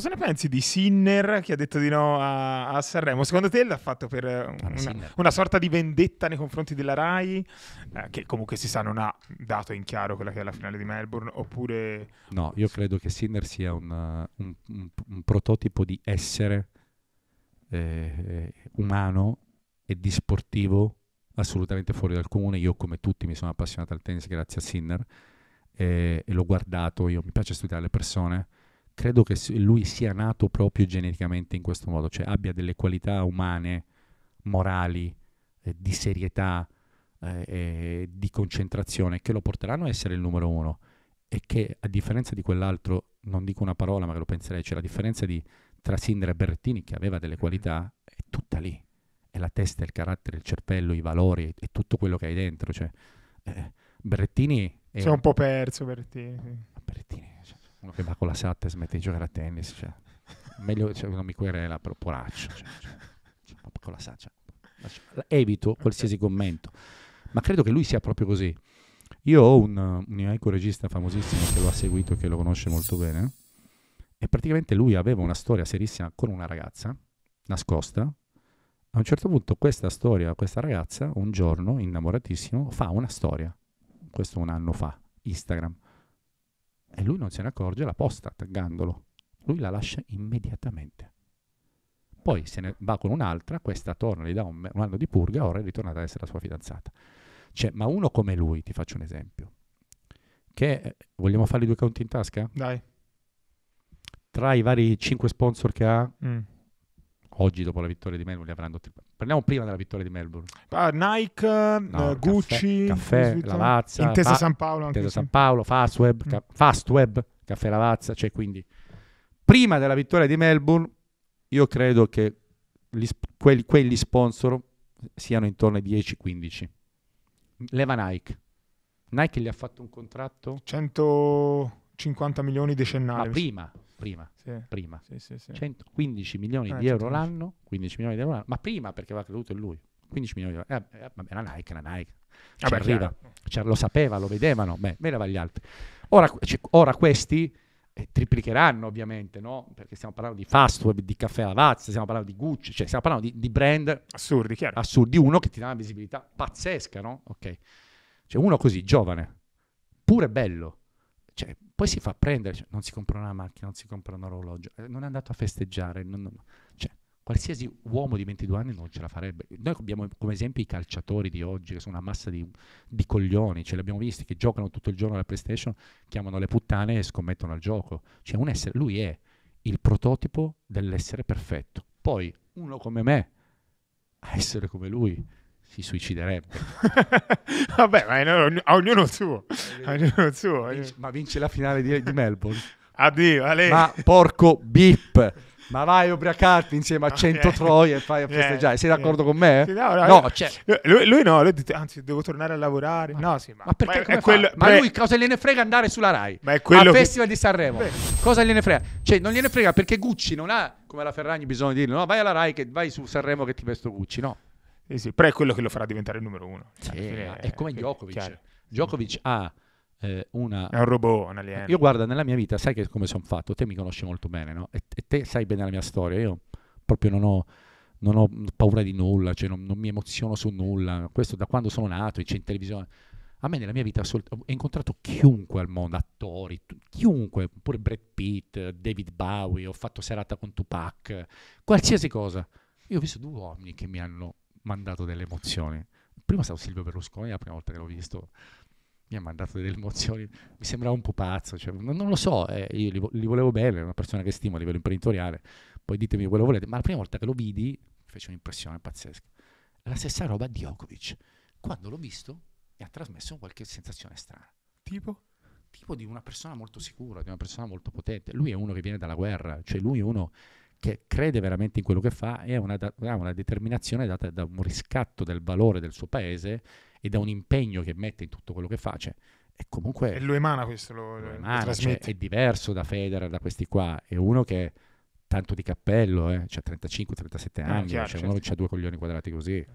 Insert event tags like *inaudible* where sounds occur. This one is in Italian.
Cosa ne pensi di Sinner che ha detto di no a, a Sanremo? Secondo te l'ha fatto per eh, ah, una, una, sorta di vendetta nei confronti della Rai, eh, che comunque si sa non ha dato in chiaro quella che è la finale di Melbourne, oppure... No, io credo che Sinner sia un, eh, un, un, un prototipo di essere eh, eh, umano e di sportivo assolutamente fuori dal comune. Io come tutti mi sono appassionato al tennis grazie a Sinner eh, e l'ho guardato, io mi piace studiare le persone credo che lui sia nato proprio geneticamente in questo modo, cioè abbia delle qualità umane, morali, eh, di serietà, eh, eh, di concentrazione che lo porteranno a essere il numero uno e che a differenza di quell'altro, non dico una parola ma che lo penserei, cioè la differenza di, tra Sindra e Berrettini che aveva delle mm. qualità è tutta lì, è la testa, il carattere, il cervello, i valori, è tutto quello che hai dentro. Cioè, eh, Berrettini... Si è un po' perso Berrettini uno che va con la SAT smette di giocare a tennis, cioè, meglio cioè, non mi querela, però poraccio, cioè, cioè, con cioè, la SAT, cioè, evito qualsiasi okay. commento, ma credo che lui sia proprio così. Io ho un, un amico regista famosissimo che lo ha seguito e che lo conosce molto bene, e praticamente lui aveva una storia serissima con una ragazza, nascosta, a un certo punto questa storia, questa ragazza, un giorno, innamoratissimo, fa una storia, questo un anno fa, Instagram. E lui non se ne accorge, la posta taggandolo. Lui la lascia immediatamente. Poi se ne va con un'altra, questa torna, gli dà un, un anno di purga, ora è ritornata ad essere la sua fidanzata. Cioè, ma uno come lui, ti faccio un esempio, che eh, vogliamo fare i due conti in tasca? Dai. Tra i vari 5 sponsor che ha, mm oggi dopo la vittoria di Melbourne li avranno tri- parliamo prima della vittoria di Melbourne uh, Nike eh, no, uh, Gucci caffè, caffè cioè, Lavazza Intesa pa- San Paolo Intesa San Paolo Fastweb mm. ca- Fastweb Caffè Lavazza cioè quindi prima della vittoria di Melbourne io credo che sp- quelli, quelli sponsor siano intorno ai 10-15 leva Nike Nike gli ha fatto un contratto 150 milioni decennali ma prima prima, sì, prima. Sì, sì, 115 milioni eh, di euro l'anno, 15 milioni di euro l'anno, ma prima perché aveva creduto in lui, 15 milioni di euro, eh, eh, era Nike, era Nike, ah, ci arriva, cioè, lo sapeva, lo vedevano, beh, vedeva gli altri. Ora, c- cioè, ora questi eh, triplicheranno ovviamente, no? perché stiamo parlando di fast web, di caffè Lavazza, stiamo parlando di Gucci, cioè stiamo parlando di, di brand assurdi, chiaro. assurdi, uno che ti dà una visibilità pazzesca, no? Ok, cioè uno così giovane, pure bello, cioè, poi si fa prendere, cioè, non si compra una macchina, non si compra un orologio, eh, non è andato a festeggiare. Non, non, cioè, qualsiasi uomo di 22 anni non ce la farebbe. Noi abbiamo come esempio i calciatori di oggi, che sono una massa di, di coglioni, ce li abbiamo visti, che giocano tutto il giorno alla PlayStation, chiamano le puttane e scommettono al gioco. Cioè, un essere, lui è il prototipo dell'essere perfetto. Poi uno come me, a essere come lui si suiciderebbe. *laughs* Vabbè, ma è, a ognuno il suo. A ognuno suo vince, eh. ma vince la finale di, di Melbourne. *laughs* Addio, Ale. Ma porco bip. Ma vai a ubriacarti insieme a 100 *laughs* troie e fai a eh, festeggiare. Sei eh. d'accordo con me? no, no, no cioè... lui, lui, no, lui dice, anzi devo tornare a lavorare. Ma, no, sì, ma, ma perché? Ma, è, quello, ma lui cosa gliene frega andare sulla Rai? Ma è quello al Festival di Sanremo. Beh. Cosa gliene frega? Cioè, non gliene frega perché Gucci non ha, come la Ferragni di dirlo, no, vai alla Rai, che, vai su Sanremo che ti vesto Gucci, no. Sì, sì, però è quello che lo farà diventare il numero uno. Sì, è, è, come Djokovic. Chiaro. Djokovic ha eh, una... È un robot, un alieno. Io guarda, nella mia vita, sai che come sono fatto? Te mi conosci molto bene, no? E, e te sai bene la mia storia. Io proprio non ho, non ho paura di nulla, cioè non, non, mi emoziono su nulla. Questo da quando sono nato, c'è in televisione. A me nella mia vita ho incontrato chiunque al mondo, attori, chiunque, pure Brad Pitt, David Bowie, ho fatto serata con Tupac, qualsiasi cosa. Io ho visto due uomini che mi hanno mandato delle emozioni. Prima stavo Silvio Berlusconi, la prima volta che l'ho visto, mi ha mandato delle emozioni, mi sembrava un po' pazzo, cioè, non, non, lo so, eh, io li, li, volevo bene, è una persona che stimo a livello imprenditoriale, poi ditemi quello che volete, ma la prima volta che lo vidi fece un'impressione pazzesca. La stessa roba di Djokovic, quando l'ho visto mi ha trasmesso qualche sensazione strana. Tipo? Tipo di una persona molto sicura, di una persona molto potente. Lui è uno che viene dalla guerra, cioè lui è uno che crede veramente in quello che fa e ha una, da- una, determinazione data da un riscatto del valore del suo paese e da un impegno che mette in tutto quello che fa. Cioè, e comunque e lo emana questo, lo, lo emana, lo cioè, è diverso da Federer, da questi qua, è uno che tanto di cappello, eh, cioè 35-37 eh, anni, no, chiaro, cioè certo. uno che ha due coglioni quadrati così.